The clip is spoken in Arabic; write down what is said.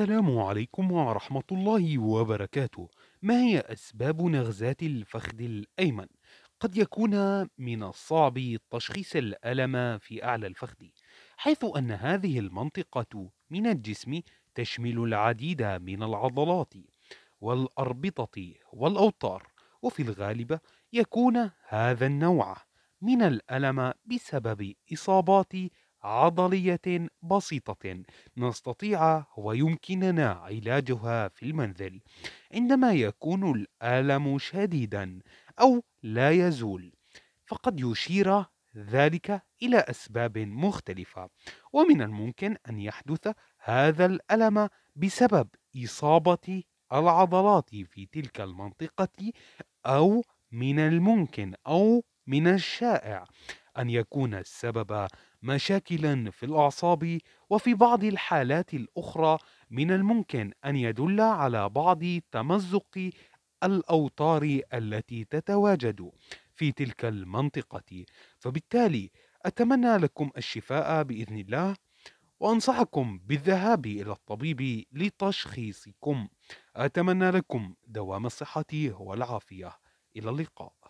السلام عليكم ورحمة الله وبركاته ما هي أسباب نغزات الفخذ الأيمن؟ قد يكون من الصعب تشخيص الألم في أعلى الفخذ حيث أن هذه المنطقة من الجسم تشمل العديد من العضلات والأربطة والأوتار وفي الغالب يكون هذا النوع من الألم بسبب إصابات عضلية بسيطة نستطيع ويمكننا علاجها في المنزل عندما يكون الألم شديدا أو لا يزول فقد يشير ذلك إلى أسباب مختلفة ومن الممكن أن يحدث هذا الألم بسبب إصابة العضلات في تلك المنطقة أو من الممكن أو من الشائع أن يكون السبب مشاكل في الأعصاب وفي بعض الحالات الأخرى من الممكن أن يدل على بعض تمزق الأوتار التي تتواجد في تلك المنطقة فبالتالي أتمنى لكم الشفاء بإذن الله وأنصحكم بالذهاب إلى الطبيب لتشخيصكم أتمنى لكم دوام الصحة والعافية إلى اللقاء